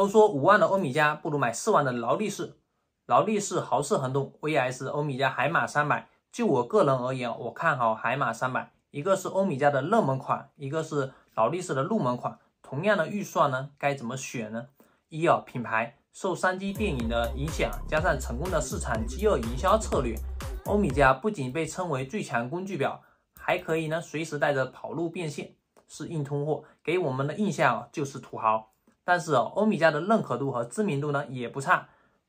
都说五万的欧米茄不如买四万的劳力士，劳力士豪士恒动 vs 欧米茄海马三百。就我个人而言，我看好海马三百。一个是欧米茄的热门款，一个是劳力士的入门款。同样的预算呢，该怎么选呢？一啊，品牌受三 D 电影的影响，加上成功的市场饥饿营销策略，欧米茄不仅被称为最强工具表，还可以呢随时带着跑路变现，是硬通货。给我们的印象啊，就是土豪。但是欧米茄的认可度和知名度呢也不差，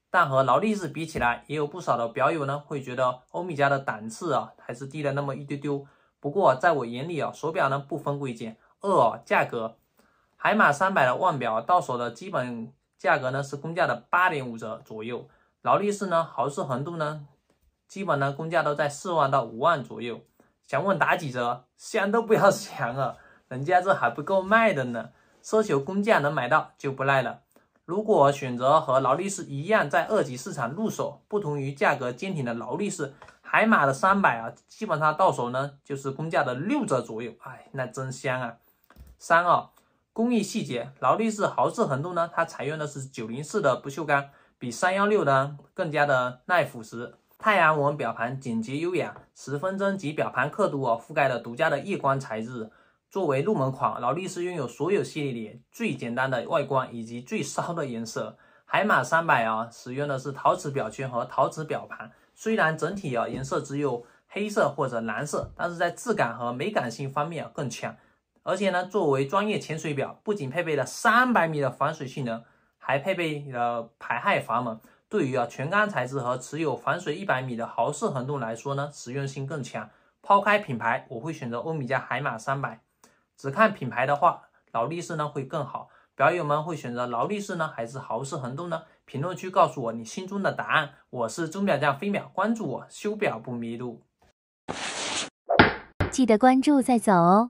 但和劳力士比起来，也有不少的表友呢会觉得欧米茄的档次啊还是低了那么一丢丢。不过在我眼里啊，手表呢不分贵贱。二价格，海马三百的腕表到手的基本价格呢是工价的八点五折左右，劳力士呢豪士恒度呢基本呢工价都在四万到五万左右，想问打几折，想都不要想啊，人家这还不够卖的呢。奢求工价能买到就不赖了。如果选择和劳力士一样在二级市场入手，不同于价格坚挺的劳力士，海马的三百啊，基本上到手呢就是工价的六折左右。哎，那真香啊！三啊，工艺细节，劳力士豪仕恒动呢，它采用的是904的不锈钢，比316呢更加的耐腐蚀。太阳纹表盘简洁优雅，时分针及表盘刻度啊覆盖了独家的夜光材质。作为入门款，劳力士拥有所有系列里最简单的外观以及最骚的颜色。海马三百啊，使用的是陶瓷表圈和陶瓷表盘，虽然整体啊颜色只有黑色或者蓝色，但是在质感和美感性方面啊更强。而且呢，作为专业潜水表，不仅配备了三百米的防水性能，还配备了排氦阀门。对于啊全钢材质和持有防水一百米的豪瑟恒动来说呢，实用性更强。抛开品牌，我会选择欧米茄海马三百。只看品牌的话，劳力士呢会更好。表友们会选择劳力士呢，还是豪士恒动呢？评论区告诉我你心中的答案。我是钟表匠飞秒，关注我修表不迷路，记得关注再走哦。